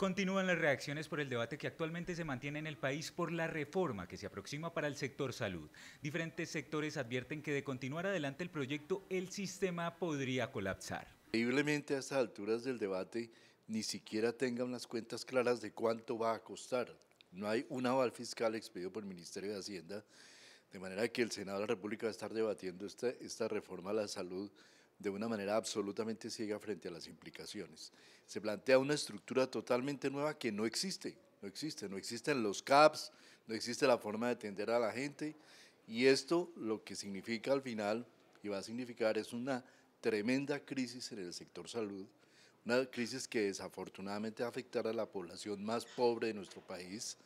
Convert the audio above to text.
Continúan las reacciones por el debate que actualmente se mantiene en el país por la reforma que se aproxima para el sector salud. Diferentes sectores advierten que de continuar adelante el proyecto, el sistema podría colapsar. Increíblemente a estas alturas del debate ni siquiera tengan las cuentas claras de cuánto va a costar. No hay un aval fiscal expedido por el Ministerio de Hacienda, de manera que el Senado de la República va a estar debatiendo esta, esta reforma a la salud de una manera absolutamente ciega frente a las implicaciones. Se plantea una estructura totalmente nueva que no existe, no existe, no existen los CAPS, no existe la forma de atender a la gente y esto lo que significa al final y va a significar es una tremenda crisis en el sector salud, una crisis que desafortunadamente afectará a la población más pobre de nuestro país,